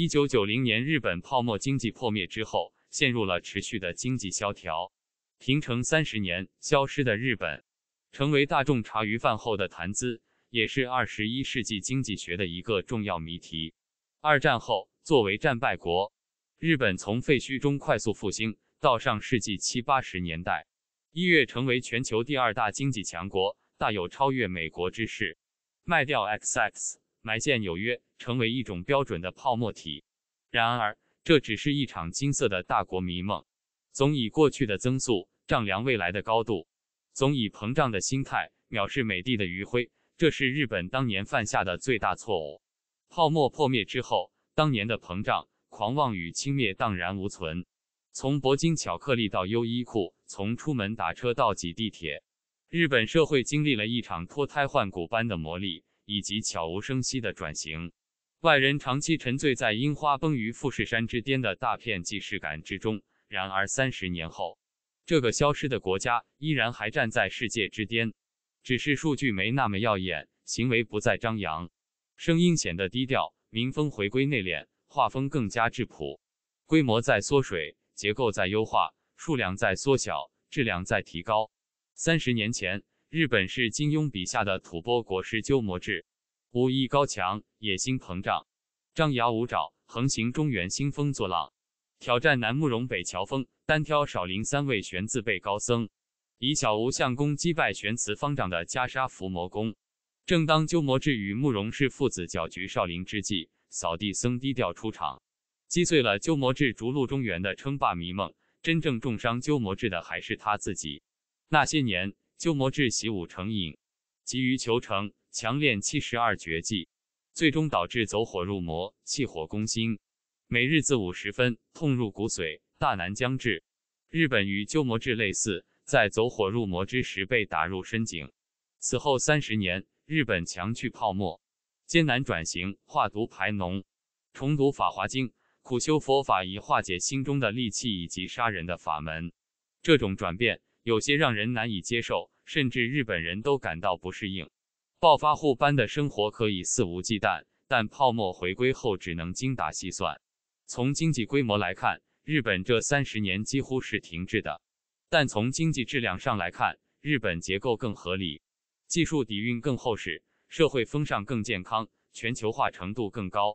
一九九零年，日本泡沫经济破灭之后，陷入了持续的经济萧条。平成三十年消失的日本，成为大众茶余饭后的谈资，也是二十一世纪经济学的一个重要谜题。二战后，作为战败国，日本从废墟中快速复兴，到上世纪七八十年代，一跃成为全球第二大经济强国，大有超越美国之势。卖掉 XX。埋线纽约成为一种标准的泡沫体，然而这只是一场金色的大国迷梦。总以过去的增速丈量未来的高度，总以膨胀的心态藐视美帝的余晖。这是日本当年犯下的最大错误。泡沫破灭之后，当年的膨胀、狂妄与轻蔑荡然无存。从铂金巧克力到优衣库，从出门打车到挤地铁，日本社会经历了一场脱胎换骨般的磨砺。以及悄无声息的转型，外人长期沉醉在樱花崩于富士山之巅的大片既视感之中。然而三十年后，这个消失的国家依然还站在世界之巅，只是数据没那么耀眼，行为不再张扬，声音显得低调，民风回归内敛，画风更加质朴，规模在缩水，结构在优化，数量在缩小，质量在提高。三十年前。日本是金庸笔下的吐蕃国师鸠摩智，武艺高强，野心膨胀，张牙舞爪，横行中原，兴风作浪，挑战南慕容北乔峰，单挑少林三位玄字辈高僧，以小无相功击败玄慈方丈的袈裟伏魔功。正当鸠摩智与慕容氏父子搅局少林之际，扫地僧低调出场，击碎了鸠摩智逐鹿中原的称霸迷梦。真正重伤鸠摩智的还是他自己。那些年。鸠摩智习武成瘾，急于求成，强练七十二绝技，最终导致走火入魔，气火攻心。每日自午时分，痛入骨髓，大难将至。日本与鸠摩智类似，在走火入魔之时被打入深井。此后三十年，日本强去泡沫，艰难转型，化毒排脓，重读《法华经》，苦修佛法，以化解心中的戾气以及杀人的法门。这种转变。有些让人难以接受，甚至日本人都感到不适应。暴发户般的生活可以肆无忌惮，但泡沫回归后只能精打细算。从经济规模来看，日本这三十年几乎是停滞的；但从经济质量上来看，日本结构更合理，技术底蕴更厚实，社会风尚更健康，全球化程度更高。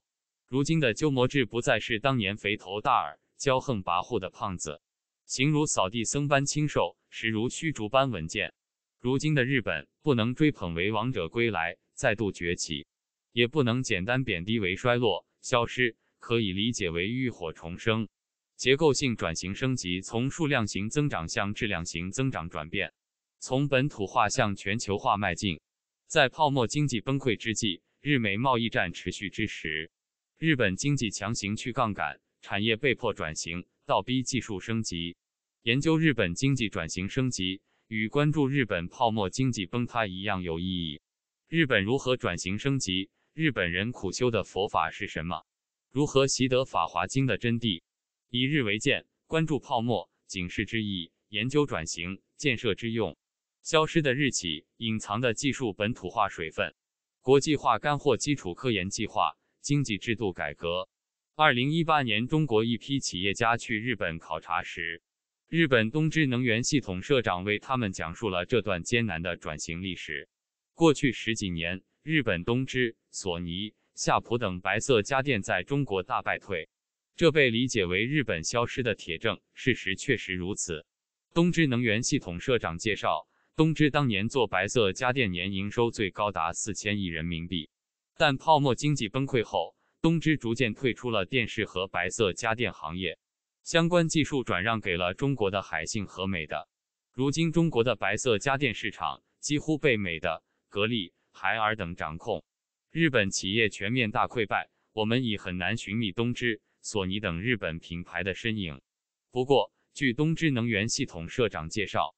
如今的鸠摩智不再是当年肥头大耳、骄横跋扈的胖子。形如扫地僧般清瘦，实如虚竹般稳健。如今的日本，不能追捧为王者归来再度崛起，也不能简单贬低为衰落消失。可以理解为浴火重生，结构性转型升级，从数量型增长向质量型增长转变，从本土化向全球化迈进。在泡沫经济崩溃之际，日美贸易战持续之时，日本经济强行去杠杆，产业被迫转型。倒逼技术升级，研究日本经济转型升级，与关注日本泡沫经济崩塌一样有意义。日本如何转型升级？日本人苦修的佛法是什么？如何习得《法华经》的真谛？以日为鉴，关注泡沫，警示之意；研究转型建设之用。消失的日企，隐藏的技术本土化水分，国际化干货基础科研计划，经济制度改革。二零一八年，中国一批企业家去日本考察时，日本东芝能源系统社长为他们讲述了这段艰难的转型历史。过去十几年，日本东芝、索尼、夏普等白色家电在中国大败退，这被理解为日本消失的铁证。事实确实如此。东芝能源系统社长介绍，东芝当年做白色家电，年营收最高达四千亿人民币，但泡沫经济崩溃后。东芝逐渐退出了电视和白色家电行业，相关技术转让给了中国的海信和美的。如今，中国的白色家电市场几乎被美的、格力、海尔等掌控。日本企业全面大溃败，我们已很难寻觅东芝、索尼等日本品牌的身影。不过，据东芝能源系统社长介绍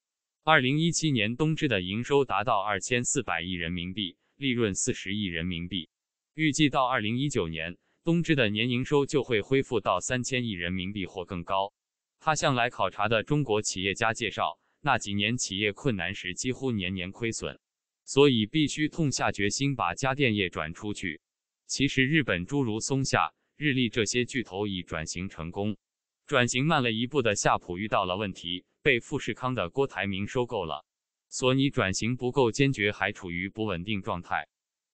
，2017年东芝的营收达到2400亿人民币，利润40亿人民币。预计到二零一九年，东芝的年营收就会恢复到三千亿人民币或更高。他向来考察的中国企业家介绍，那几年企业困难时几乎年年亏损，所以必须痛下决心把家电业转出去。其实，日本诸如松下、日立这些巨头已转型成功，转型慢了一步的夏普遇到了问题，被富士康的郭台铭收购了。索尼转型不够坚决，还处于不稳定状态。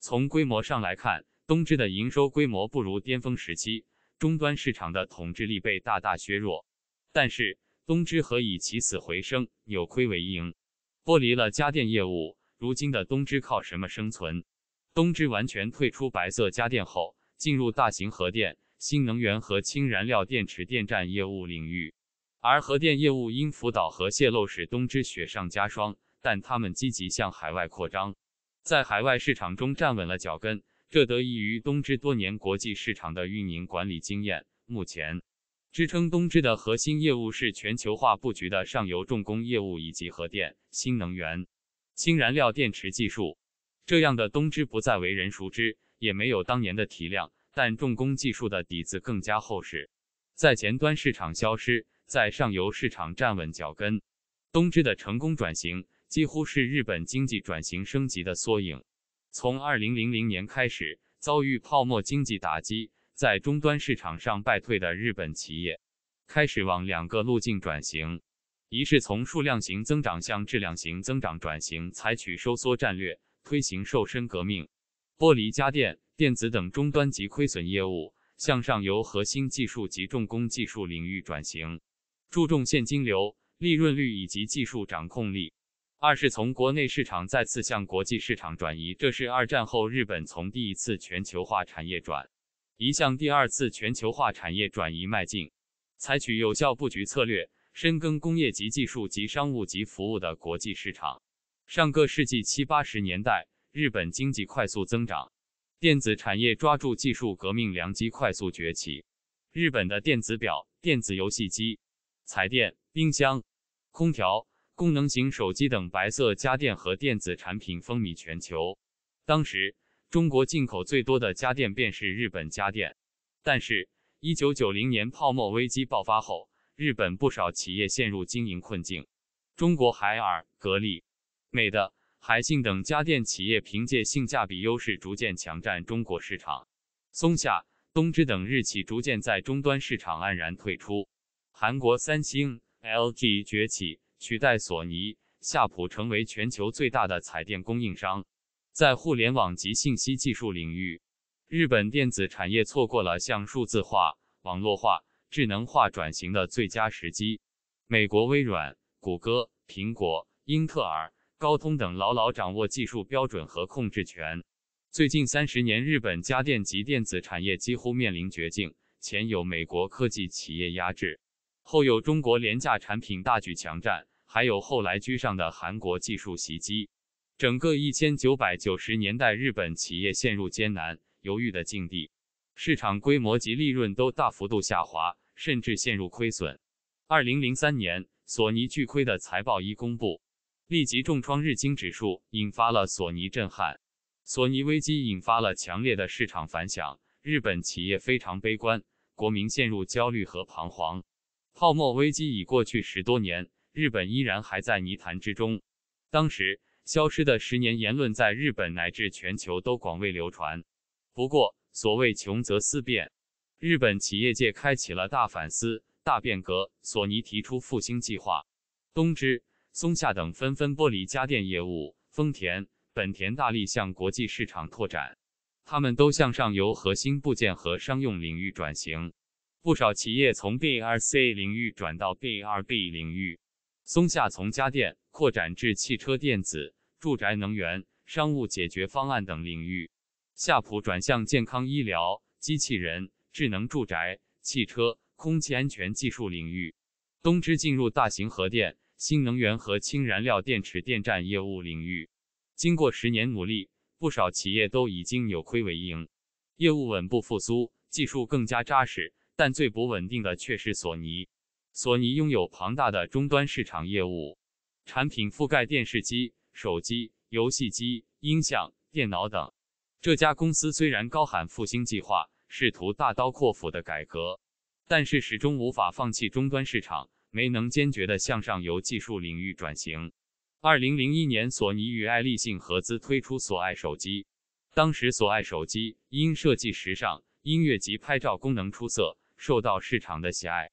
从规模上来看，东芝的营收规模不如巅峰时期，终端市场的统治力被大大削弱。但是，东芝何以起死回生，扭亏为盈？剥离了家电业务，如今的东芝靠什么生存？东芝完全退出白色家电后，进入大型核电、新能源和氢燃料电池电站业务领域。而核电业务因福岛核泄漏使东芝雪上加霜，但他们积极向海外扩张，在海外市场中站稳了脚跟。这得益于东芝多年国际市场的运营管理经验。目前，支撑东芝的核心业务是全球化布局的上游重工业务以及核电、新能源、氢燃料电池技术。这样的东芝不再为人熟知，也没有当年的体量，但重工技术的底子更加厚实，在前端市场消失，在上游市场站稳脚跟。东芝的成功转型，几乎是日本经济转型升级的缩影。从2000年开始遭遇泡沫经济打击，在终端市场上败退的日本企业，开始往两个路径转型：一是从数量型增长向质量型增长转型，采取收缩战略，推行瘦身革命，剥离家电、电子等终端及亏损业务，向上游核心技术及重工技术领域转型，注重现金流、利润率以及技术掌控力。二是从国内市场再次向国际市场转移，这是二战后日本从第一次全球化产业转，移向第二次全球化产业转移迈进，采取有效布局策略，深耕工业级技术及商务级服务的国际市场上个世纪七八十年代，日本经济快速增长，电子产业抓住技术革命良机快速崛起，日本的电子表、电子游戏机、彩电、冰箱、空调。功能型手机等白色家电和电子产品风靡全球。当时，中国进口最多的家电便是日本家电。但是，一九九零年泡沫危机爆发后，日本不少企业陷入经营困境。中国海尔、格力、美的、海信等家电企业凭借性价比优势，逐渐抢占中国市场。松下、东芝等日企逐渐在终端市场黯然退出，韩国三星、LG 崛起。取代索尼、夏普成为全球最大的彩电供应商。在互联网及信息技术领域，日本电子产业错过了向数字化、网络化、智能化转型的最佳时机。美国微软、谷歌、苹果、英特尔、高通等牢牢掌握技术标准和控制权。最近三十年，日本家电及电子产业几乎面临绝境，前有美国科技企业压制，后有中国廉价产品大举强占。还有后来居上的韩国技术袭击，整个一千九百九十年代，日本企业陷入艰难犹豫的境地，市场规模及利润都大幅度下滑，甚至陷入亏损。二零零三年，索尼巨亏的财报一公布，立即重创日经指数，引发了索尼震撼。索尼危机引发了强烈的市场反响，日本企业非常悲观，国民陷入焦虑和彷徨。泡沫危机已过去十多年。日本依然还在泥潭之中。当时消失的十年言论在日本乃至全球都广为流传。不过，所谓穷则思变，日本企业界开启了大反思、大变革。索尼提出复兴计划，东芝、松下等纷纷剥离家电业务，丰田、本田大力向国际市场拓展。他们都向上游核心部件和商用领域转型，不少企业从 B2C 领域转到 B2B 领域。松下从家电扩展至汽车电子、住宅能源、商务解决方案等领域；夏普转向健康医疗、机器人、智能住宅、汽车、空气安全技术领域；东芝进入大型核电、新能源和氢燃料电池电站业务领域。经过十年努力，不少企业都已经扭亏为盈，业务稳步复苏，技术更加扎实。但最不稳定的却是索尼。索尼拥有庞大的终端市场业务，产品覆盖电视机、手机、游戏机、音像、电脑等。这家公司虽然高喊复兴计划，试图大刀阔斧的改革，但是始终无法放弃终端市场，没能坚决的向上游技术领域转型。二零零一年，索尼与爱立信合资推出索爱手机，当时索爱手机因设计时尚、音乐及拍照功能出色，受到市场的喜爱。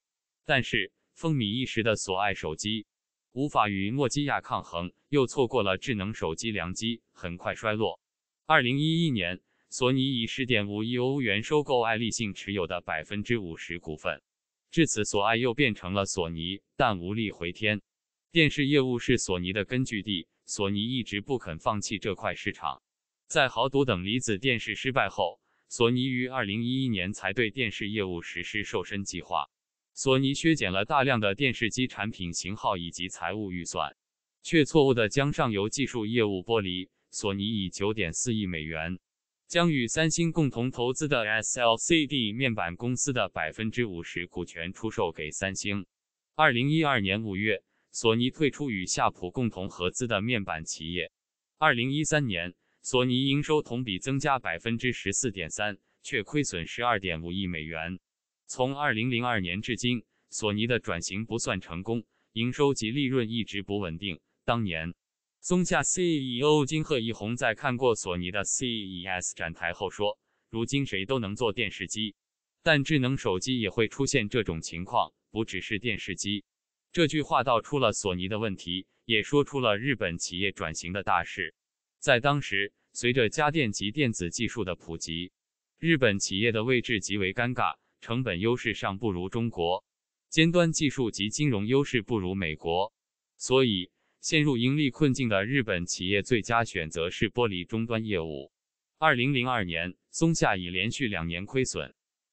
但是风靡一时的索爱手机无法与诺基亚抗衡，又错过了智能手机良机，很快衰落。二零一一年，索尼以十点五亿欧元收购爱立信持有的百分之五十股份，至此索爱又变成了索尼，但无力回天。电视业务是索尼的根据地，索尼一直不肯放弃这块市场。在豪赌等离子电视失败后，索尼于二零一一年才对电视业务实施瘦身计划。索尼削减了大量的电视机产品型号以及财务预算，却错误地将上游技术业务剥离。索尼以九点四亿美元将与三星共同投资的 SLCD 面板公司的百分之五十股权出售给三星。二零一二年五月，索尼退出与夏普共同合资的面板企业。二零一三年，索尼营收同比增加百分之十四点三，却亏损十二点五亿美元。从二零零二年至今，索尼的转型不算成功，营收及利润一直不稳定。当年，松下 CEO 金鹤一弘在看过索尼的 CES 展台后说：“如今谁都能做电视机，但智能手机也会出现这种情况，不只是电视机。”这句话道出了索尼的问题，也说出了日本企业转型的大势。在当时，随着家电及电子技术的普及，日本企业的位置极为尴尬。成本优势上不如中国，尖端技术及金融优势不如美国，所以陷入盈利困境的日本企业最佳选择是剥离终端业务。二零零二年，松下已连续两年亏损，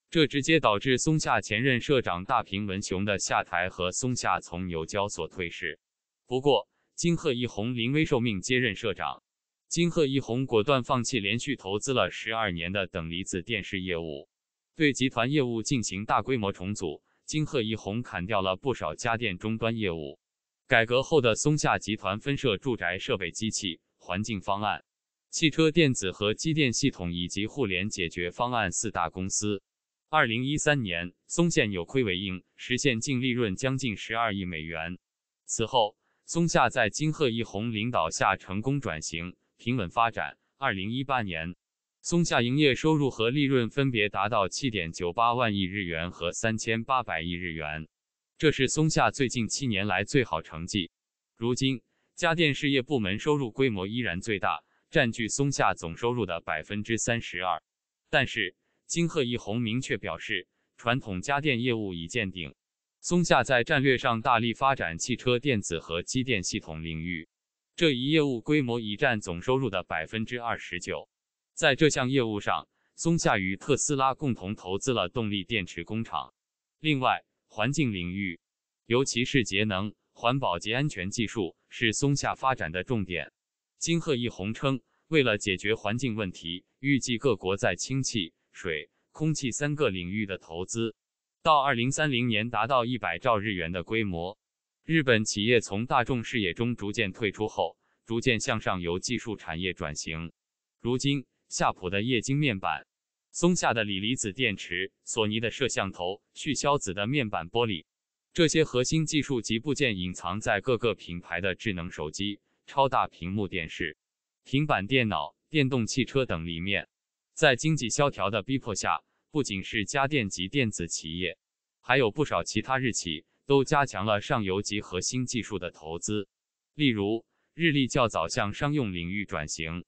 这直接导致松下前任社长大平文雄的下台和松下从纽交所退市。不过，金鹤一红临危受命接任社长，金鹤一红果断放弃连续投资了十二年的等离子电视业务。对集团业务进行大规模重组，金鹤一红砍掉了不少家电终端业务。改革后的松下集团分设住宅设备机器、环境方案、汽车电子和机电系统以及互联解决方案四大公司。二零一三年，松下扭亏为盈，实现净利润将近十二亿美元。此后，松下在金鹤一红领导下成功转型，平稳发展。二零一八年。松下营业收入和利润分别达到七点九八万亿日元和三千八百亿日元，这是松下最近七年来最好成绩。如今，家电事业部门收入规模依然最大，占据松下总收入的百分之三十二。但是，金鹤一弘明确表示，传统家电业务已见顶。松下在战略上大力发展汽车电子和机电系统领域，这一业务规模已占总收入的百分之二十九。在这项业务上，松下与特斯拉共同投资了动力电池工厂。另外，环境领域，尤其是节能环保及安全技术，是松下发展的重点。金鹤一弘称，为了解决环境问题，预计各国在氢气、水、空气三个领域的投资，到二零三零年达到一百兆日元的规模。日本企业从大众视野中逐渐退出后，逐渐向上游技术产业转型。如今，夏普的液晶面板、松下的锂离子电池、索尼的摄像头、旭硝子的面板玻璃，这些核心技术及部件隐藏在各个品牌的智能手机、超大屏幕电视、平板电脑、电动汽车等里面。在经济萧条的逼迫下，不仅是家电及电子企业，还有不少其他日企都加强了上游及核心技术的投资。例如，日立较早向商用领域转型。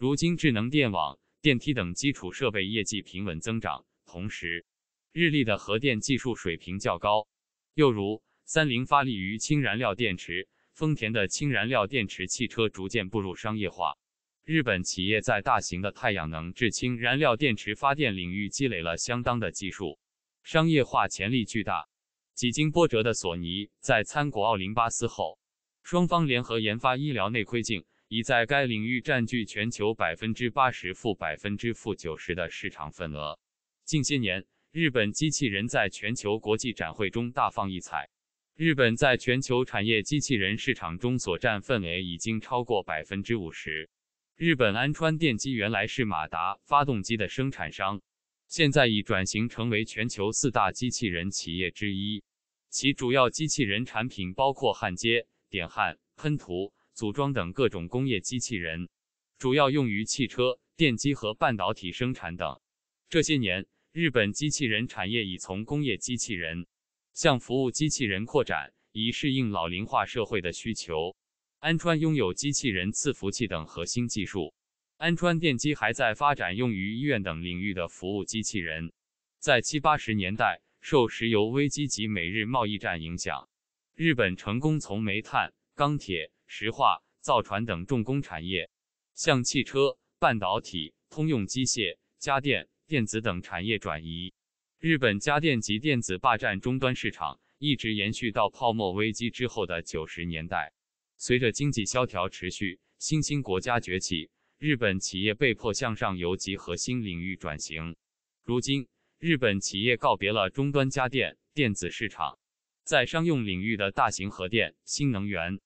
如今，智能电网、电梯等基础设备业绩平稳增长。同时，日立的核电技术水平较高。又如，三菱发力于氢燃料电池，丰田的氢燃料电池汽车逐渐步入商业化。日本企业在大型的太阳能制氢燃料电池发电领域积累了相当的技术，商业化潜力巨大。几经波折的索尼，在参股奥林巴斯后，双方联合研发医疗内窥镜。已在该领域占据全球百分之八十、负百分之负九十的市场份额。近些年，日本机器人在全球国际展会中大放异彩。日本在全球产业机器人市场中所占份额已经超过百分之五十。日本安川电机原来是马达、发动机的生产商，现在已转型成为全球四大机器人企业之一。其主要机器人产品包括焊接、点焊、喷涂。组装等各种工业机器人，主要用于汽车、电机和半导体生产等。这些年，日本机器人产业已从工业机器人向服务机器人扩展，以适应老龄化社会的需求。安川拥有机器人伺服器等核心技术。安川电机还在发展用于医院等领域的服务机器人。在七八十年代，受石油危机及美日贸易战影响，日本成功从煤炭、钢铁。石化、造船等重工产业，向汽车、半导体、通用机械、家电、电子等产业转移。日本家电及电子霸占终端市场，一直延续到泡沫危机之后的九十年代。随着经济萧条持续，新兴国家崛起，日本企业被迫向上游及核心领域转型。如今，日本企业告别了终端家电、电子市场，在商用领域的大型核电、新能源。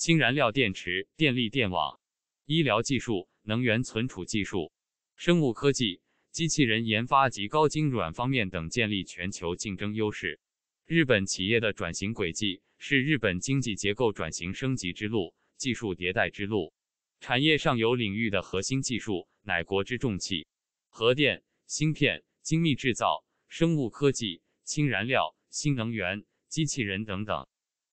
氢燃料电池、电力电网、医疗技术、能源存储技术、生物科技、机器人研发及高精软方面等，建立全球竞争优势。日本企业的转型轨迹是日本经济结构转型升级之路、技术迭代之路。产业上游领域的核心技术乃国之重器：核电、芯片、精密制造、生物科技、氢燃料、新能源、机器人等等。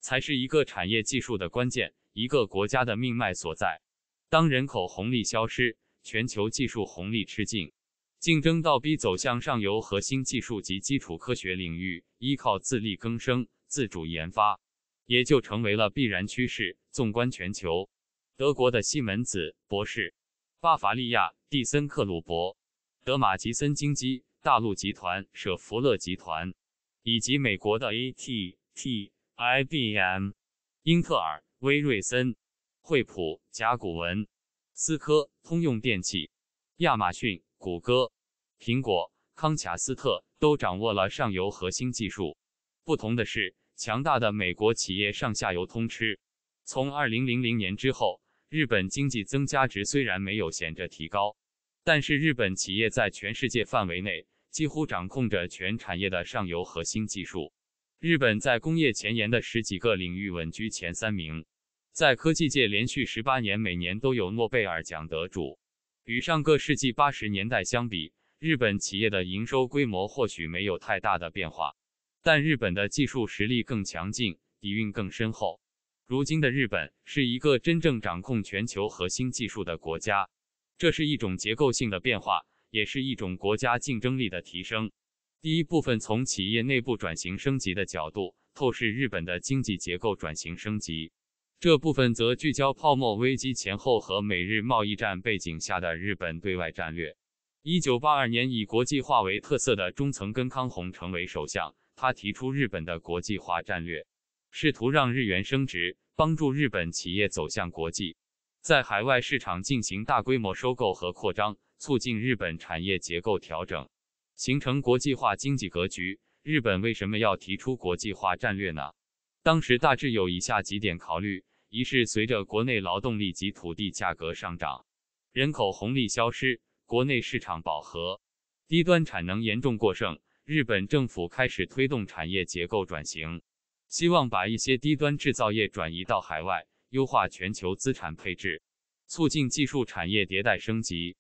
才是一个产业技术的关键，一个国家的命脉所在。当人口红利消失，全球技术红利吃尽，竞争倒逼走向上游核心技术及基础科学领域，依靠自力更生、自主研发，也就成为了必然趋势。纵观全球，德国的西门子、博士、巴伐利亚蒂森克鲁伯、德马吉森、经基、大陆集团、舍弗勒集团，以及美国的 AT&T。IBM、英特尔、威瑞森、惠普、甲骨文、思科、通用电气、亚马逊、谷歌、苹果、康卡斯特都掌握了上游核心技术。不同的是，强大的美国企业上下游通吃。从二零零零年之后，日本经济增加值虽然没有显著提高，但是日本企业在全世界范围内几乎掌控着全产业的上游核心技术。日本在工业前沿的十几个领域稳居前三名，在科技界连续十八年每年都有诺贝尔奖得主。与上个世纪八十年代相比，日本企业的营收规模或许没有太大的变化，但日本的技术实力更强劲，底蕴更深厚。如今的日本是一个真正掌控全球核心技术的国家，这是一种结构性的变化，也是一种国家竞争力的提升。第一部分从企业内部转型升级的角度透视日本的经济结构转型升级。这部分则聚焦泡沫危机前后和美日贸易战背景下的日本对外战略。一九八二年，以国际化为特色的中曾根康弘成为首相，他提出日本的国际化战略，试图让日元升值，帮助日本企业走向国际，在海外市场进行大规模收购和扩张，促进日本产业结构调整。形成国际化经济格局，日本为什么要提出国际化战略呢？当时大致有以下几点考虑：一是随着国内劳动力及土地价格上涨，人口红利消失，国内市场饱和，低端产能严重过剩，日本政府开始推动产业结构转型，希望把一些低端制造业转移到海外，优化全球资产配置，促进技术产业迭代升级；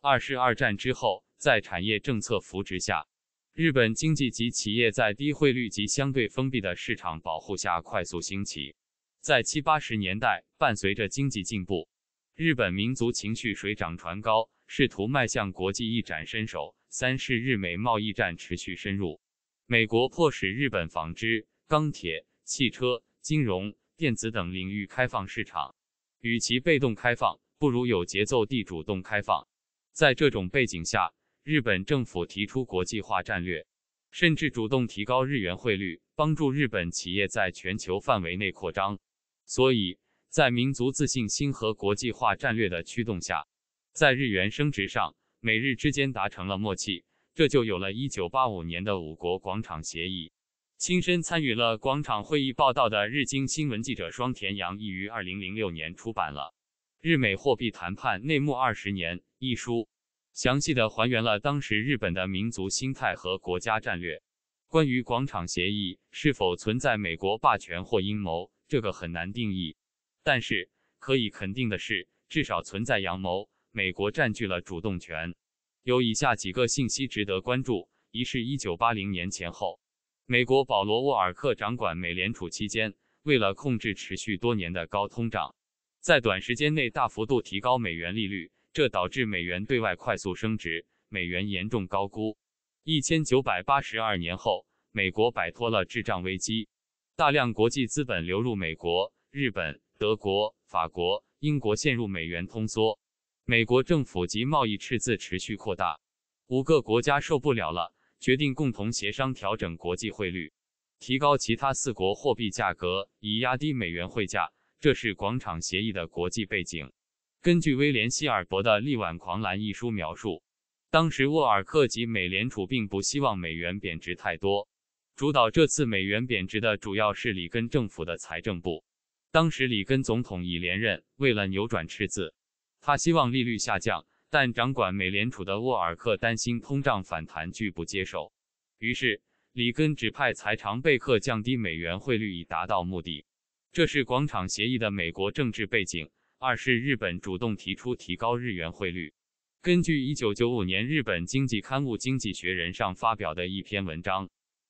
二是二战之后。在产业政策扶植下，日本经济及企业在低汇率及相对封闭的市场保护下快速兴起。在七八十年代，伴随着经济进步，日本民族情绪水涨船高，试图迈向国际一展身手。三是日美贸易战持续深入，美国迫使日本纺织、钢铁、汽车、金融、电子等领域开放市场。与其被动开放，不如有节奏地主动开放。在这种背景下，日本政府提出国际化战略，甚至主动提高日元汇率，帮助日本企业在全球范围内扩张。所以，在民族自信心和国际化战略的驱动下，在日元升值上，美日之间达成了默契，这就有了一九八五年的五国广场协议。亲身参与了广场会议报道的日经新闻记者双田洋亦于二零零六年出版了《日美货币谈判内幕二十年》一书。详细的还原了当时日本的民族心态和国家战略。关于广场协议是否存在美国霸权或阴谋，这个很难定义。但是可以肯定的是，至少存在阳谋，美国占据了主动权。有以下几个信息值得关注：一是1980年前后，美国保罗·沃尔克掌管美联储期间，为了控制持续多年的高通胀，在短时间内大幅度提高美元利率。这导致美元对外快速升值，美元严重高估。一千九百八十二年后，美国摆脱了滞胀危机，大量国际资本流入美国，日本、德国、法国、英国陷入美元通缩，美国政府及贸易赤字持续扩大。五个国家受不了了，决定共同协商调整国际汇率，提高其他四国货币价格以压低美元汇价。这是广场协议的国际背景。根据威廉·希尔伯的《力挽狂澜》一书描述，当时沃尔克及美联储并不希望美元贬值太多。主导这次美元贬值的主要是里根政府的财政部。当时里根总统已连任，为了扭转赤字，他希望利率下降，但掌管美联储的沃尔克担心通胀反弹，拒不接受。于是里根指派财长贝克降低美元汇率以达到目的。这是广场协议的美国政治背景。二是日本主动提出提高日元汇率。根据一九九五年《日本经济刊物》《经济学人》上发表的一篇文章，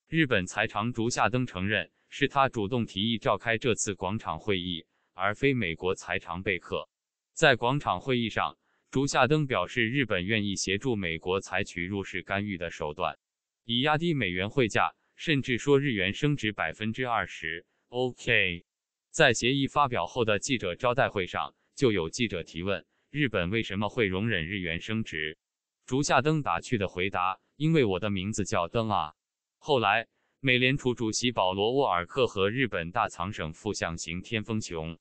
日本财长竹下登承认是他主动提议召开这次广场会议，而非美国财长贝克。在广场会议上，竹下登表示日本愿意协助美国采取入市干预的手段，以压低美元汇价，甚至说日元升值百分之二十。OK，在协议发表后的记者招待会上。就有记者提问：“日本为什么会容忍日元升值？”竹下登打趣的回答：“因为我的名字叫登啊。”后来，美联储主席保罗·沃尔克和日本大藏省副相行天丰雄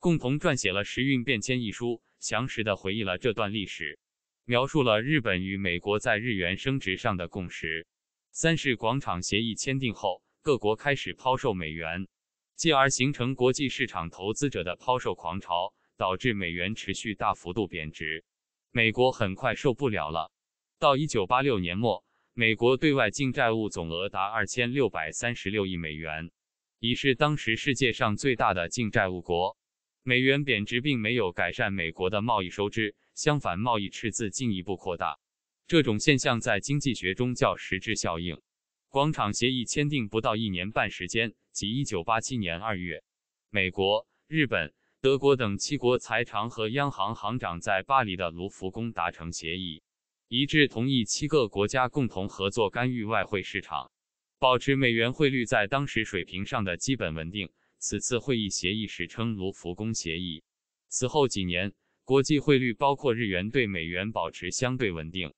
共同撰写了《时运变迁》一书，详实的回忆了这段历史，描述了日本与美国在日元升值上的共识。三是广场协议签订后，各国开始抛售美元，继而形成国际市场投资者的抛售狂潮。导致美元持续大幅度贬值，美国很快受不了了。到1986年末，美国对外净债务总额达2636亿美元，已是当时世界上最大的净债务国。美元贬值并没有改善美国的贸易收支，相反，贸易赤字进一步扩大。这种现象在经济学中叫“实质效应”。广场协议签订不到一年半时间，即1987年2月，美国、日本。德国等七国财长和央行行长在巴黎的卢浮宫达成协议，一致同意七个国家共同合作干预外汇市场，保持美元汇率在当时水平上的基本稳定。此次会议协议史称“卢浮宫协议”。此后几年，国际汇率包括日元对美元保持相对稳定。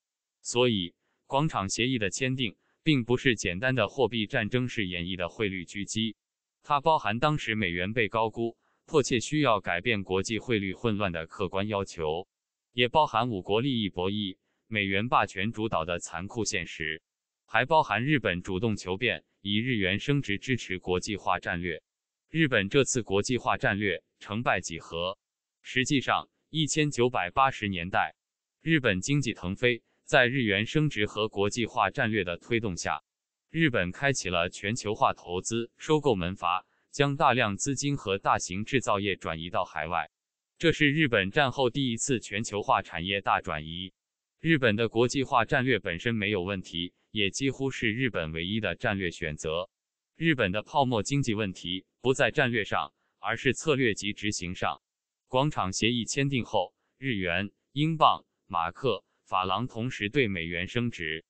所以，广场协议的签订并不是简单的货币战争式演绎的汇率狙击，它包含当时美元被高估。迫切需要改变国际汇率混乱的客观要求，也包含五国利益博弈、美元霸权主导的残酷现实，还包含日本主动求变，以日元升值支持国际化战略。日本这次国际化战略成败几何？实际上，1980年代，日本经济腾飞，在日元升值和国际化战略的推动下，日本开启了全球化投资收购门阀。将大量资金和大型制造业转移到海外，这是日本战后第一次全球化产业大转移。日本的国际化战略本身没有问题，也几乎是日本唯一的战略选择。日本的泡沫经济问题不在战略上，而是策略及执行上。广场协议签订后，日元、英镑、马克、法郎同时对美元升值。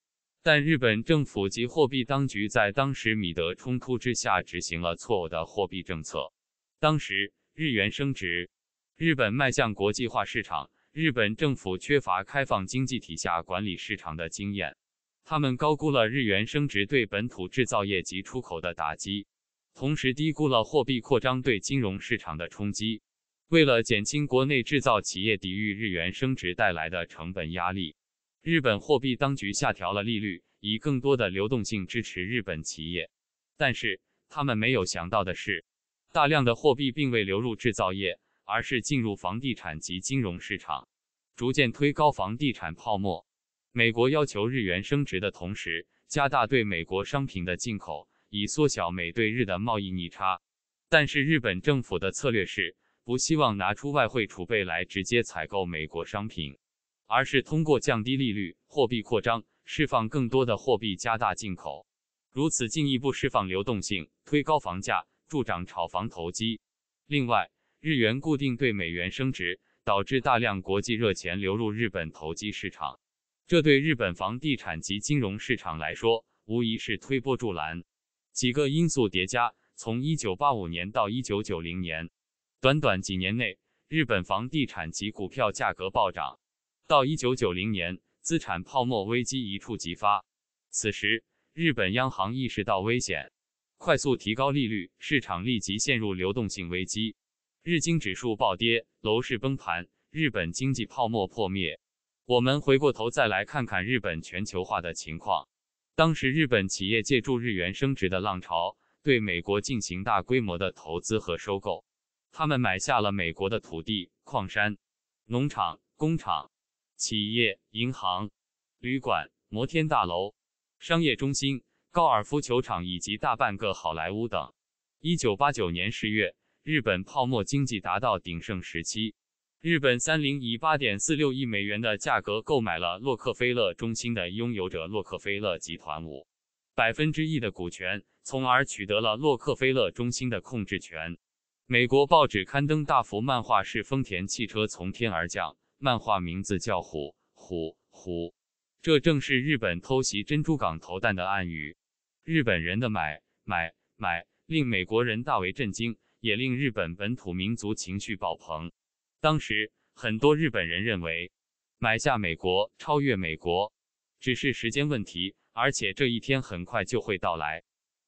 但日本政府及货币当局在当时米德冲突之下执行了错误的货币政策。当时日元升值，日本迈向国际化市场，日本政府缺乏开放经济体下管理市场的经验。他们高估了日元升值对本土制造业及出口的打击，同时低估了货币扩张对金融市场的冲击。为了减轻国内制造企业抵御日元升值带来的成本压力。日本货币当局下调了利率，以更多的流动性支持日本企业。但是他们没有想到的是，大量的货币并未流入制造业，而是进入房地产及金融市场，逐渐推高房地产泡沫。美国要求日元升值的同时，加大对美国商品的进口，以缩小美对日的贸易逆差。但是日本政府的策略是不希望拿出外汇储备来直接采购美国商品。而是通过降低利率、货币扩张，释放更多的货币，加大进口，如此进一步释放流动性，推高房价，助长炒房投机。另外，日元固定对美元升值，导致大量国际热钱流入日本投机市场，这对日本房地产及金融市场来说，无疑是推波助澜。几个因素叠加，从1985年到1990年，短短几年内，日本房地产及股票价格暴涨。到一九九零年，资产泡沫危机一触即发。此时，日本央行意识到危险，快速提高利率，市场立即陷入流动性危机，日经指数暴跌，楼市崩盘，日本经济泡沫破灭。我们回过头再来看看日本全球化的情况。当时，日本企业借助日元升值的浪潮，对美国进行大规模的投资和收购。他们买下了美国的土地、矿山、农场、工厂。企业、银行、旅馆、摩天大楼、商业中心、高尔夫球场以及大半个好莱坞等。一九八九年十月，日本泡沫经济达到鼎盛时期，日本三菱以八点四六亿美元的价格购买了洛克菲勒中心的拥有者洛克菲勒集团五百分之一的股权，从而取得了洛克菲勒中心的控制权。美国报纸刊登大幅漫画是丰田汽车从天而降。漫画名字叫“虎虎虎”，这正是日本偷袭珍珠港投弹的暗语。日本人的“买买买”令美国人大为震惊，也令日本本土民族情绪爆棚。当时很多日本人认为，买下美国、超越美国只是时间问题，而且这一天很快就会到来。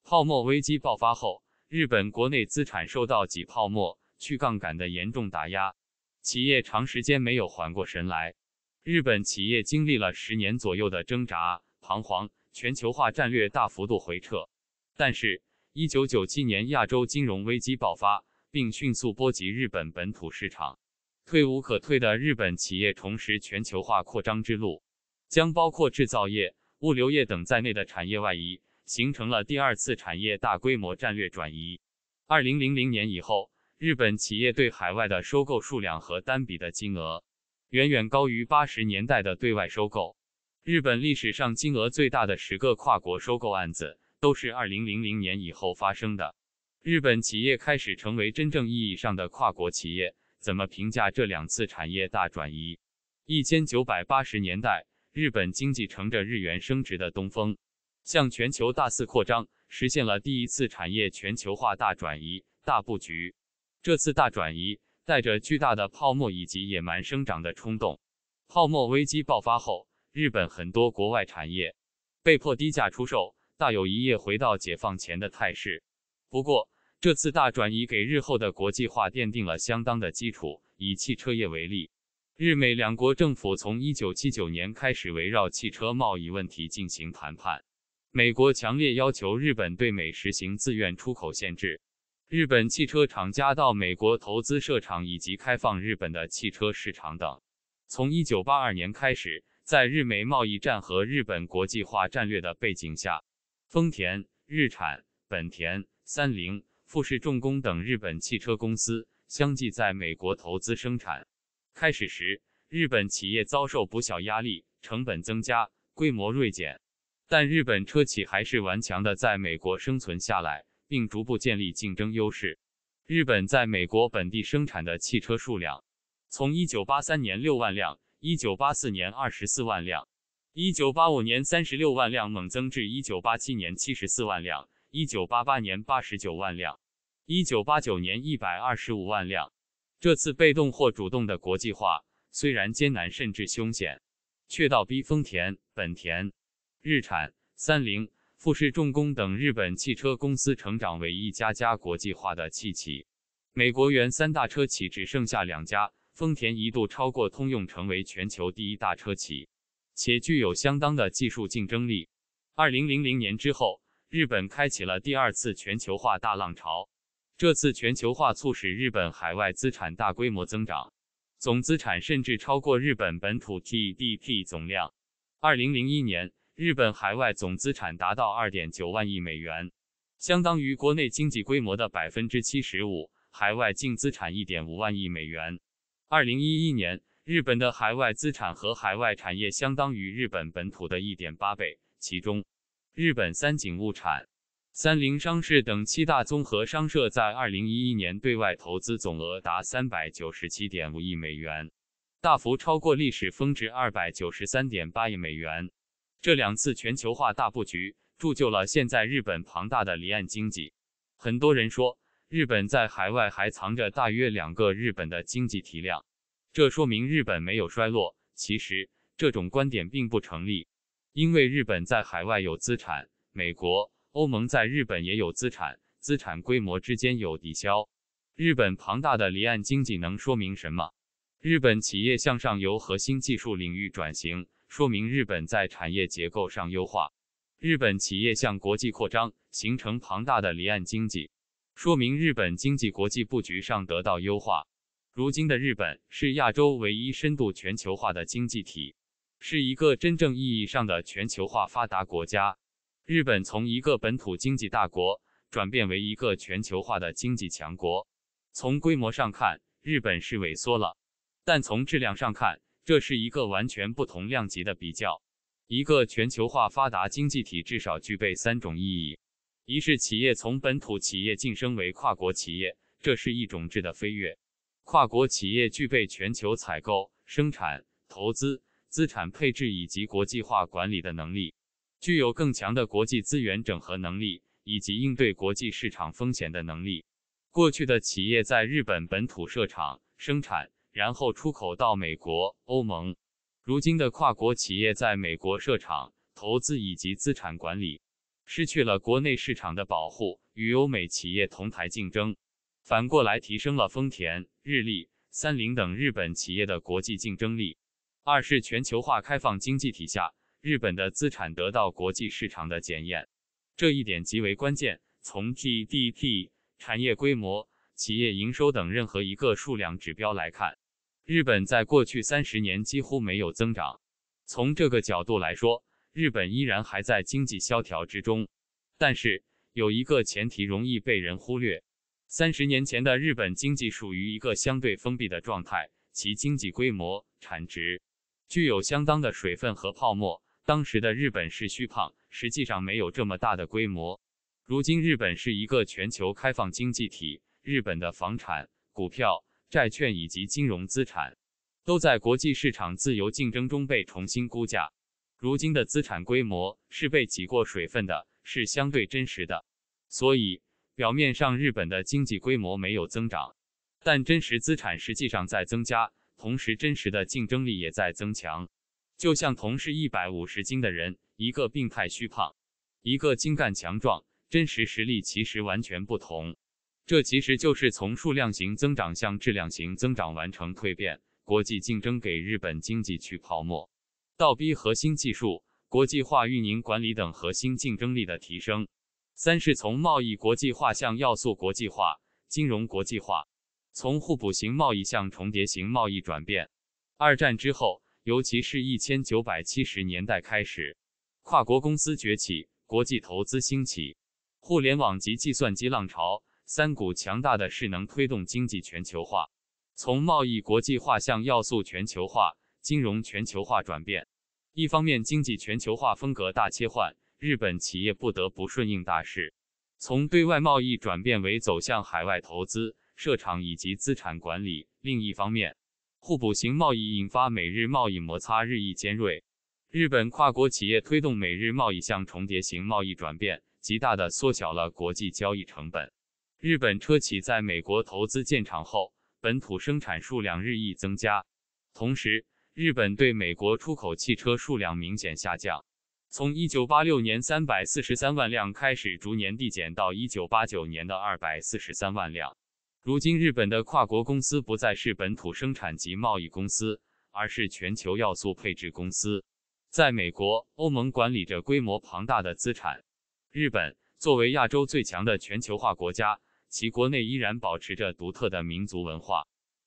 泡沫危机爆发后，日本国内资产受到挤泡沫、去杠杆的严重打压。企业长时间没有缓过神来，日本企业经历了十年左右的挣扎、彷徨，全球化战略大幅度回撤。但是，一九九七年亚洲金融危机爆发，并迅速波及日本本土市场，退无可退的日本企业重拾全球化扩张之路，将包括制造业、物流业等在内的产业外移，形成了第二次产业大规模战略转移。二零零零年以后。日本企业对海外的收购数量和单笔的金额，远远高于八十年代的对外收购。日本历史上金额最大的十个跨国收购案子，都是二零零零年以后发生的。日本企业开始成为真正意义上的跨国企业。怎么评价这两次产业大转移？一千九百八十年代，日本经济乘着日元升值的东风，向全球大肆扩张，实现了第一次产业全球化大转移、大布局。这次大转移带着巨大的泡沫以及野蛮生长的冲动，泡沫危机爆发后，日本很多国外产业被迫低价出售，大有“一夜回到解放前”的态势。不过，这次大转移给日后的国际化奠定了相当的基础。以汽车业为例，日美两国政府从1979年开始围绕汽车贸易问题进行谈判，美国强烈要求日本对美实行自愿出口限制。日本汽车厂家到美国投资设厂以及开放日本的汽车市场等。从一九八二年开始，在日美贸易战和日本国际化战略的背景下，丰田、日产、本田、三菱、富士重工等日本汽车公司相继在美国投资生产。开始时，日本企业遭受不小压力，成本增加，规模锐减，但日本车企还是顽强地在美国生存下来。并逐步建立竞争优势。日本在美国本地生产的汽车数量，从1983年6万辆，1984年24万辆，1985年36万辆猛增至1987年74万辆，1988年89万辆，1989年125万辆。这次被动或主动的国际化虽然艰难甚至凶险，却倒逼丰田、本田、日产、三菱。富士重工等日本汽车公司成长为一家家国际化的车企。美国原三大车企只剩下两家，丰田一度超过通用，成为全球第一大车企，且具有相当的技术竞争力。二零零零年之后，日本开启了第二次全球化大浪潮。这次全球化促使日本海外资产大规模增长，总资产甚至超过日本本土 GDP 总量。二零零一年。日本海外总资产达到二点九万亿美元，相当于国内经济规模的百分之七十五。海外净资产一点五万亿美元。二零一一年，日本的海外资产和海外产业相当于日本本土的一点八倍。其中，日本三井物产、三菱商事等七大综合商社在二零一一年对外投资总额达三百九十七点五亿美元，大幅超过历史峰值二百九十三点八亿美元。这两次全球化大布局铸就了现在日本庞大的离岸经济。很多人说，日本在海外还藏着大约两个日本的经济体量，这说明日本没有衰落。其实，这种观点并不成立，因为日本在海外有资产，美国、欧盟在日本也有资产，资产规模之间有抵消。日本庞大的离岸经济能说明什么？日本企业向上游核心技术领域转型。说明日本在产业结构上优化，日本企业向国际扩张，形成庞大的离岸经济，说明日本经济国际布局上得到优化。如今的日本是亚洲唯一深度全球化的经济体，是一个真正意义上的全球化发达国家。日本从一个本土经济大国转变为一个全球化的经济强国。从规模上看，日本是萎缩了，但从质量上看。这是一个完全不同量级的比较。一个全球化发达经济体至少具备三种意义：一是企业从本土企业晋升为跨国企业，这是一种质的飞跃。跨国企业具备全球采购、生产、投资、资产配置以及国际化管理的能力，具有更强的国际资源整合能力以及应对国际市场风险的能力。过去的企业在日本本土设厂生产。然后出口到美国、欧盟。如今的跨国企业在美国设厂、投资以及资产管理，失去了国内市场的保护，与欧美企业同台竞争，反过来提升了丰田、日立、三菱等日本企业的国际竞争力。二是全球化开放经济体下，日本的资产得到国际市场的检验，这一点极为关键。从 GDP、产业规模。企业营收等任何一个数量指标来看，日本在过去三十年几乎没有增长。从这个角度来说，日本依然还在经济萧条之中。但是有一个前提容易被人忽略：三十年前的日本经济属于一个相对封闭的状态，其经济规模、产值具有相当的水分和泡沫。当时的日本是虚胖，实际上没有这么大的规模。如今，日本是一个全球开放经济体。日本的房产、股票、债券以及金融资产，都在国际市场自由竞争中被重新估价。如今的资产规模是被挤过水分的，是相对真实的。所以，表面上日本的经济规模没有增长，但真实资产实际上在增加，同时真实的竞争力也在增强。就像同是一百五十斤的人，一个病态虚胖，一个精干强壮，真实实力其实完全不同。这其实就是从数量型增长向质量型增长完成蜕变。国际竞争给日本经济去泡沫，倒逼核心技术、国际化运营管理等核心竞争力的提升。三是从贸易国际化向要素国际化、金融国际化，从互补型贸易向重叠型贸易转变。二战之后，尤其是一千九百七十年代开始，跨国公司崛起，国际投资兴起，互联网及计算机浪潮。三股强大的势能推动经济全球化，从贸易国际化向要素全球化、金融全球化转变。一方面，经济全球化风格大切换，日本企业不得不顺应大势，从对外贸易转变为走向海外投资、设厂以及资产管理。另一方面，互补型贸易引发美日贸易摩擦日益尖锐，日本跨国企业推动美日贸易向重叠型贸易转变，极大的缩小了国际交易成本。日本车企在美国投资建厂后，本土生产数量日益增加，同时，日本对美国出口汽车数量明显下降，从1986年343万辆开始逐年递减到1989年的243万辆。如今，日本的跨国公司不再是本土生产及贸易公司，而是全球要素配置公司，在美国、欧盟管理着规模庞大的资产。日本作为亚洲最强的全球化国家。其国内依然保持着独特的民族文化。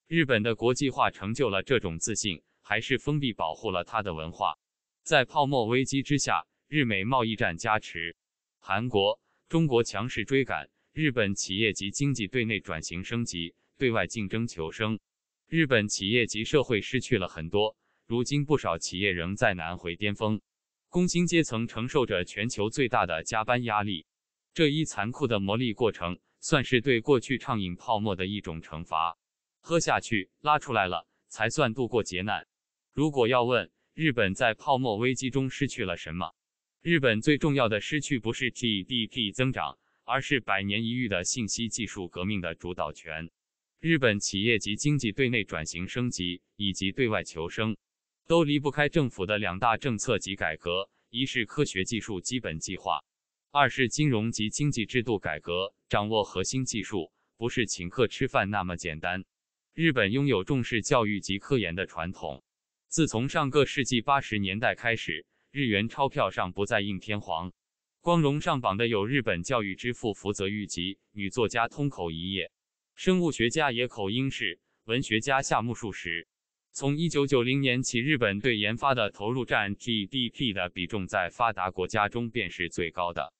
日本的国际化成就了这种自信，还是封闭保护了它的文化？在泡沫危机之下，日美贸易战加持，韩国、中国强势追赶，日本企业及经济对内转型升级，对外竞争求生。日本企业及社会失去了很多，如今不少企业仍在难回巅峰，工薪阶层承受着全球最大的加班压力。这一残酷的磨砺过程。算是对过去畅饮泡沫的一种惩罚，喝下去拉出来了才算度过劫难。如果要问日本在泡沫危机中失去了什么，日本最重要的失去不是 GDP 增长，而是百年一遇的信息技术革命的主导权。日本企业及经济对内转型升级以及对外求生，都离不开政府的两大政策及改革：一是科学技术基本计划。二是金融及经济制度改革，掌握核心技术不是请客吃饭那么简单。日本拥有重视教育及科研的传统。自从上个世纪八十年代开始，日元钞票上不再印天皇，光荣上榜的有日本教育之父福泽谕吉、女作家通口一叶、生物学家野口英世、文学家夏目漱石。从一九九零年起，日本对研发的投入占 GDP 的比重在发达国家中便是最高的。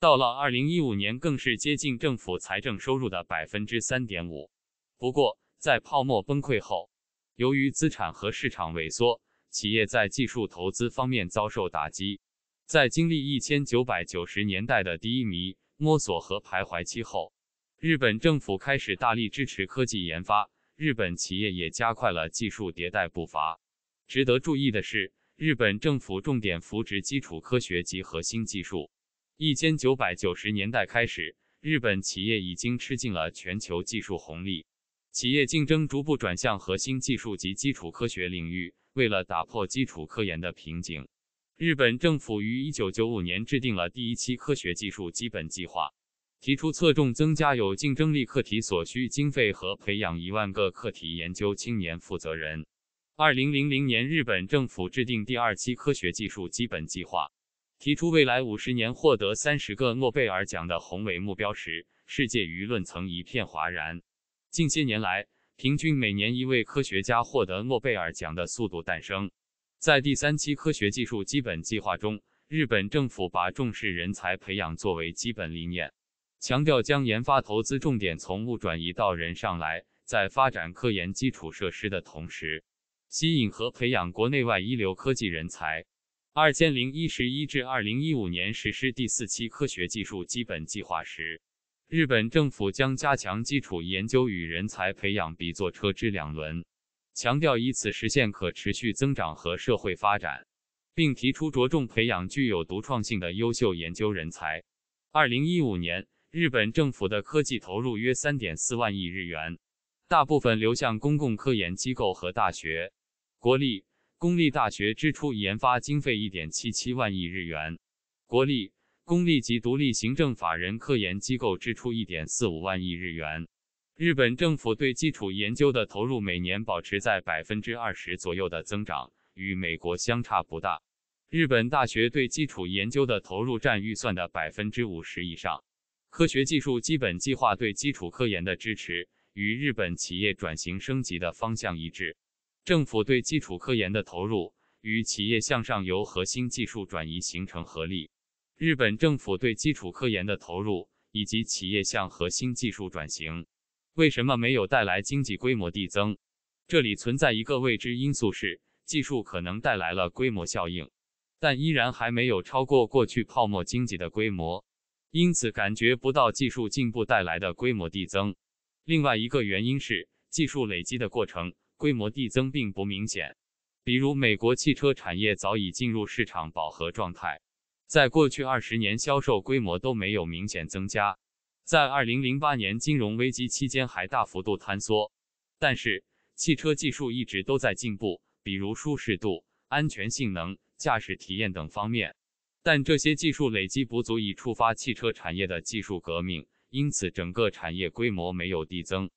到了二零一五年，更是接近政府财政收入的百分之三点五。不过，在泡沫崩溃后，由于资产和市场萎缩，企业在技术投资方面遭受打击。在经历一千九百九十年代的第一迷摸索和徘徊期后，日本政府开始大力支持科技研发，日本企业也加快了技术迭代步伐。值得注意的是，日本政府重点扶持基础科学及核心技术。一千九百九十年代开始，日本企业已经吃尽了全球技术红利，企业竞争逐步转向核心技术及基础科学领域。为了打破基础科研的瓶颈，日本政府于一九九五年制定了第一期科学技术基本计划，提出侧重增加有竞争力课题所需经费和培养一万个课题研究青年负责人。二零零零年，日本政府制定第二期科学技术基本计划。提出未来五十年获得三十个诺贝尔奖的宏伟目标时，世界舆论曾一片哗然。近些年来，平均每年一位科学家获得诺贝尔奖的速度诞生。在第三期科学技术基本计划中，日本政府把重视人才培养作为基本理念，强调将研发投资重点从物转移到人上来，在发展科研基础设施的同时，吸引和培养国内外一流科技人才。二千零一十一至二零一五年实施第四期科学技术基本计划时，日本政府将加强基础研究与人才培养比作车之两轮，强调以此实现可持续增长和社会发展，并提出着重培养具有独创性的优秀研究人才。二零一五年，日本政府的科技投入约三点四万亿日元，大部分流向公共科研机构和大学、国立。公立大学支出研发经费1.77万亿日元，国立、公立及独立行政法人科研机构支出1.45万亿日元。日本政府对基础研究的投入每年保持在百分之二十左右的增长，与美国相差不大。日本大学对基础研究的投入占预算的百分之五十以上。科学技术基本计划对基础科研的支持，与日本企业转型升级的方向一致。政府对基础科研的投入与企业向上游核心技术转移形成合力。日本政府对基础科研的投入以及企业向核心技术转型，为什么没有带来经济规模递增？这里存在一个未知因素是，技术可能带来了规模效应，但依然还没有超过过去泡沫经济的规模，因此感觉不到技术进步带来的规模递增。另外一个原因是技术累积的过程。规模递增并不明显，比如美国汽车产业早已进入市场饱和状态，在过去二十年销售规模都没有明显增加，在二零零八年金融危机期间还大幅度坍缩。但是汽车技术一直都在进步，比如舒适度、安全性能、驾驶体验等方面，但这些技术累积不足以触发汽车产业的技术革命，因此整个产业规模没有递增。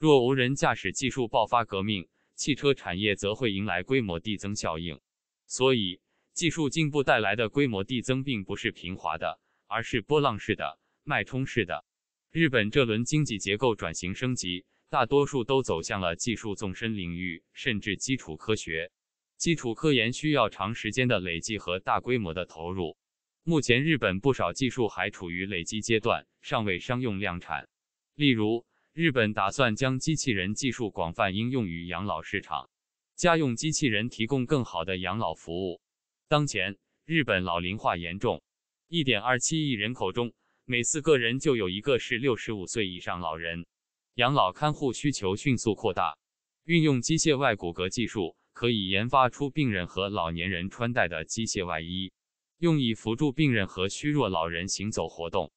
若无人驾驶技术爆发革命，汽车产业则会迎来规模递增效应。所以，技术进步带来的规模递增并不是平滑的，而是波浪式的、脉冲式的。日本这轮经济结构转型升级，大多数都走向了技术纵深领域，甚至基础科学。基础科研需要长时间的累计和大规模的投入。目前，日本不少技术还处于累积阶段，尚未商用量产。例如，日本打算将机器人技术广泛应用于养老市场，家用机器人提供更好的养老服务。当前，日本老龄化严重，一点二七亿人口中每四个人就有一个是六十五岁以上老人，养老看护需求迅速扩大。运用机械外骨骼技术，可以研发出病人和老年人穿戴的机械外衣，用以辅助病人和虚弱老人行走活动。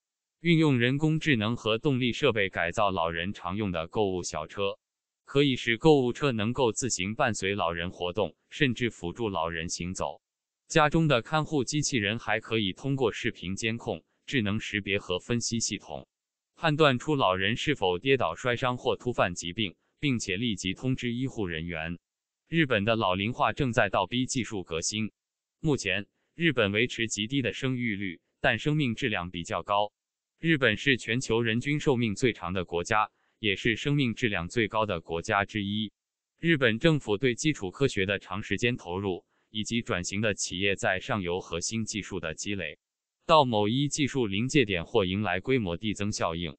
运用人工智能和动力设备改造老人常用的购物小车，可以使购物车能够自行伴随老人活动，甚至辅助老人行走。家中的看护机器人还可以通过视频监控、智能识别和分析系统，判断出老人是否跌倒、摔伤或突犯疾病，并且立即通知医护人员。日本的老龄化正在倒逼技术革新。目前，日本维持极低的生育率，但生命质量比较高。日本是全球人均寿命最长的国家，也是生命质量最高的国家之一。日本政府对基础科学的长时间投入，以及转型的企业在上游核心技术的积累，到某一技术临界点或迎来规模递增效应。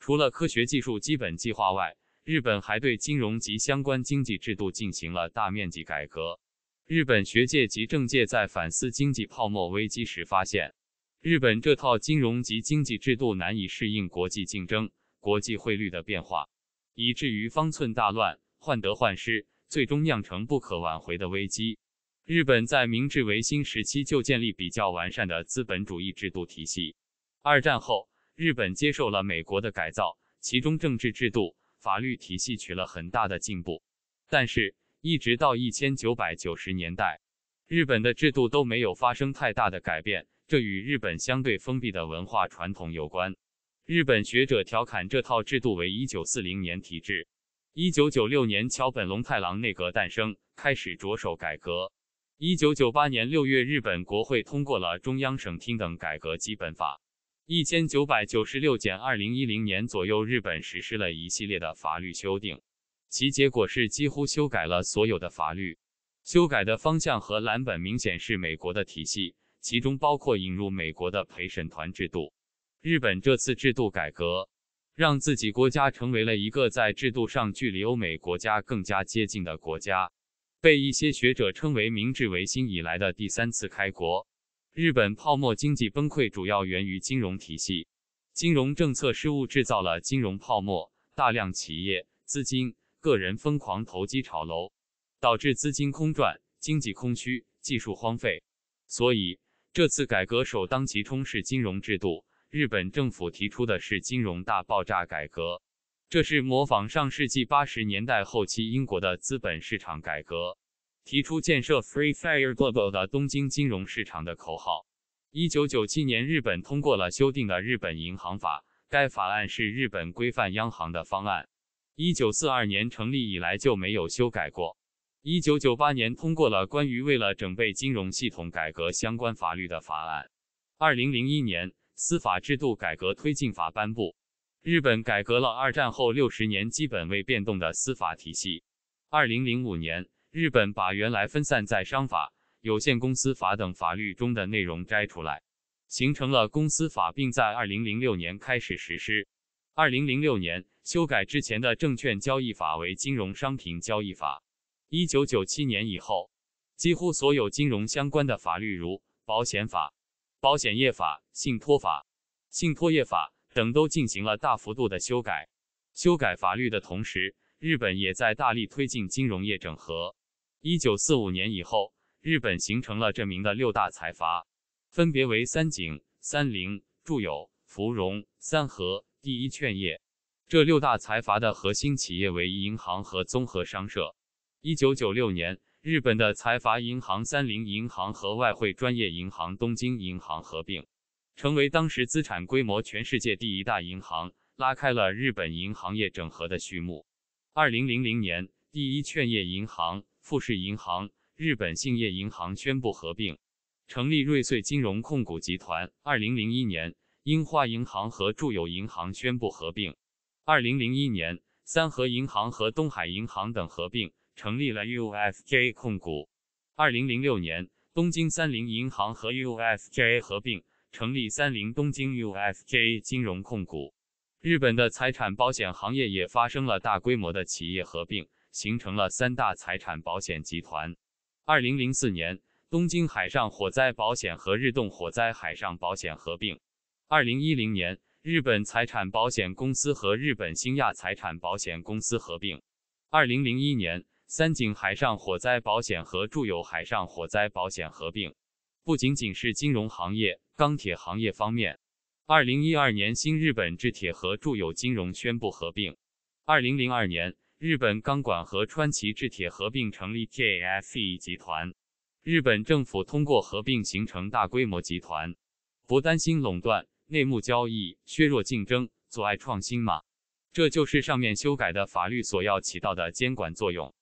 除了科学技术基本计划外，日本还对金融及相关经济制度进行了大面积改革。日本学界及政界在反思经济泡沫危机时发现。日本这套金融及经济制度难以适应国际竞争、国际汇率的变化，以至于方寸大乱、患得患失，最终酿成不可挽回的危机。日本在明治维新时期就建立比较完善的资本主义制度体系，二战后，日本接受了美国的改造，其中政治制度、法律体系取得了很大的进步，但是，一直到一千九百九十年代，日本的制度都没有发生太大的改变。这与日本相对封闭的文化传统有关。日本学者调侃这套制度为“一九四零年体制”。一九九六年，桥本龙太郎内阁诞生，开始着手改革。一九九八年六月，日本国会通过了中央省厅等改革基本法。一千九百九十六减二零一零年左右，日本实施了一系列的法律修订，其结果是几乎修改了所有的法律。修改的方向和蓝本明显是美国的体系。其中包括引入美国的陪审团制度。日本这次制度改革，让自己国家成为了一个在制度上距离欧美国家更加接近的国家，被一些学者称为明治维新以来的第三次开国。日本泡沫经济崩溃主要源于金融体系、金融政策失误制造了金融泡沫，大量企业、资金、个人疯狂投机炒楼，导致资金空转、经济空虚、技术荒废，所以。这次改革首当其冲是金融制度。日本政府提出的是金融大爆炸改革，这是模仿上世纪八十年代后期英国的资本市场改革，提出建设 Free Fire Global 的东京金融市场的口号。一九九七年，日本通过了修订的《日本银行法》，该法案是日本规范央行的方案。一九四二年成立以来就没有修改过。一九九八年通过了关于为了整备金融系统改革相关法律的法案。二零零一年，司法制度改革推进法颁布，日本改革了二战后六十年基本未变动的司法体系。二零零五年，日本把原来分散在商法、有限公司法等法律中的内容摘出来，形成了公司法，并在二零零六年开始实施。二零零六年，修改之前的证券交易法为金融商品交易法。一九九七年以后，几乎所有金融相关的法律，如保险法、保险业法、信托法、信托业法等，都进行了大幅度的修改。修改法律的同时，日本也在大力推进金融业整合。一九四五年以后，日本形成了这名的六大财阀，分别为三井、三菱、住友、芙蓉、三和、第一劝业。这六大财阀的核心企业为银行和综合商社。一九九六年，日本的财阀银行三菱银行和外汇专业银行东京银行合并，成为当时资产规模全世界第一大银行，拉开了日本银行业整合的序幕。二零零零年，第一券业银行、富士银行、日本兴业银行宣布合并，成立瑞穗金融控股集团。二零零一年，樱花银行和住友银行宣布合并。二零零一年，三和银行和东海银行等合并。成立了 u f j 控股。二零零六年，东京三菱银行和 u f j 合并，成立三菱东京 u f j 金融控股。日本的财产保险行业也发生了大规模的企业合并，形成了三大财产保险集团。二零零四年，东京海上火灾保险和日动火灾海上保险合并。二零一零年，日本财产保险公司和日本新亚财产保险公司合并。二零零一年。三井海上火灾保险和住友海上火灾保险合并，不仅仅是金融行业，钢铁行业方面，二零一二年新日本制铁和住友金融宣布合并，二零零二年日本钢管和川崎制铁合并成立 JFE 集团。日本政府通过合并形成大规模集团，不担心垄断、内幕交易、削弱竞争、阻碍创新吗？这就是上面修改的法律所要起到的监管作用。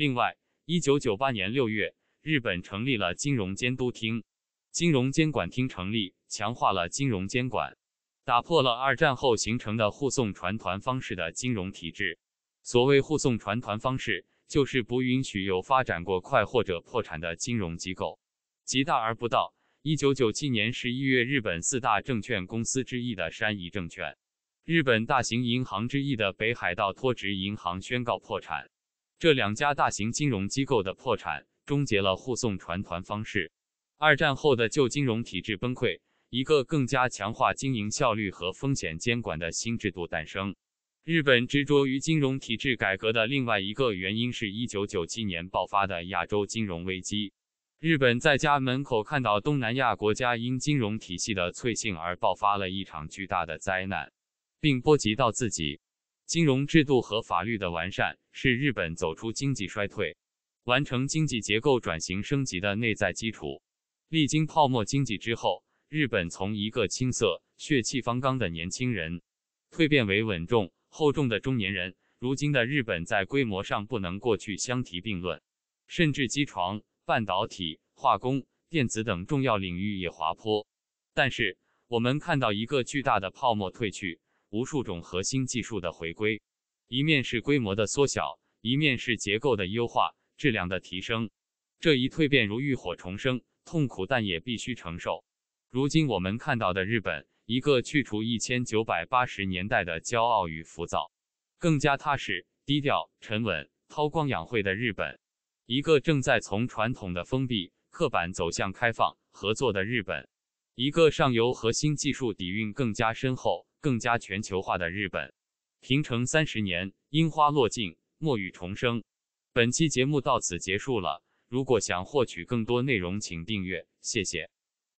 另外，一九九八年六月，日本成立了金融监督厅。金融监管厅成立，强化了金融监管，打破了二战后形成的护送传团方式的金融体制。所谓护送传团方式，就是不允许有发展过快或者破产的金融机构，极大而不到一九九七年十一月，日本四大证券公司之一的山一证券、日本大型银行之一的北海道托殖银行宣告破产。这两家大型金融机构的破产，终结了护送船团方式。二战后的旧金融体制崩溃，一个更加强化经营效率和风险监管的新制度诞生。日本执着于金融体制改革的另外一个原因，是一九九七年爆发的亚洲金融危机。日本在家门口看到东南亚国家因金融体系的脆性而爆发了一场巨大的灾难，并波及到自己。金融制度和法律的完善是日本走出经济衰退、完成经济结构转型升级的内在基础。历经泡沫经济之后，日本从一个青涩、血气方刚的年轻人，蜕变为稳重、厚重的中年人。如今的日本在规模上不能过去相提并论，甚至机床、半导体、化工、电子等重要领域也滑坡。但是，我们看到一个巨大的泡沫褪去。无数种核心技术的回归，一面是规模的缩小，一面是结构的优化、质量的提升。这一蜕变如浴火重生，痛苦但也必须承受。如今我们看到的日本，一个去除1980年代的骄傲与浮躁，更加踏实、低调、沉稳、韬光养晦的日本，一个正在从传统的封闭、刻板走向开放、合作的日本。一个上游核心技术底蕴更加深厚、更加全球化的日本。平成三十年樱花落尽，墨雨重生。本期节目到此结束了。如果想获取更多内容，请订阅。谢谢。